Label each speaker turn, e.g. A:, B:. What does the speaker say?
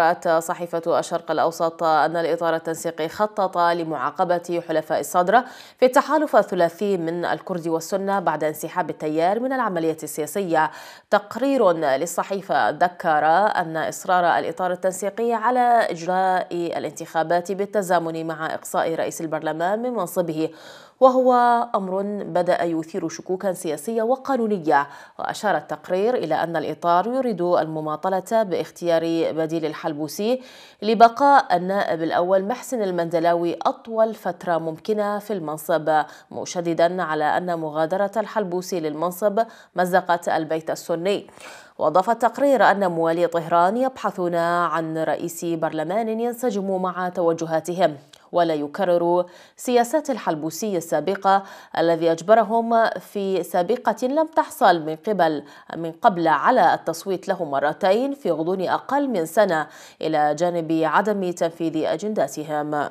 A: قرات صحيفة الشرق الأوسط أن الإطار التنسيقي خطط لمعاقبة حلفاء الصدرة في التحالف الثلاثي من الكرد والسنة بعد انسحاب التيار من العملية السياسية تقرير للصحيفة ذكر أن إصرار الإطار التنسيقي على إجراء الانتخابات بالتزامن مع إقصاء رئيس البرلمان من منصبه وهو أمر بدأ يثير شكوكا سياسية وقانونية وأشار التقرير إلى أن الإطار يريد المماطلة باختيار بديل الحل الحلبوسي لبقاء النائب الأول محسن المندلاوي أطول فترة ممكنة في المنصب مشددا على أن مغادرة الحلبوسي للمنصب مزقت البيت السني وأضاف التقرير أن موالي طهران يبحثون عن رئيس برلمان ينسجم مع توجهاتهم ولا يكرروا سياسات الحلبوسي السابقة الذي أجبرهم في سابقة لم تحصل من قبل من قبل على التصويت له مرتين في غضون أقل من سنة إلى جانب عدم تنفيذ أجنداتهم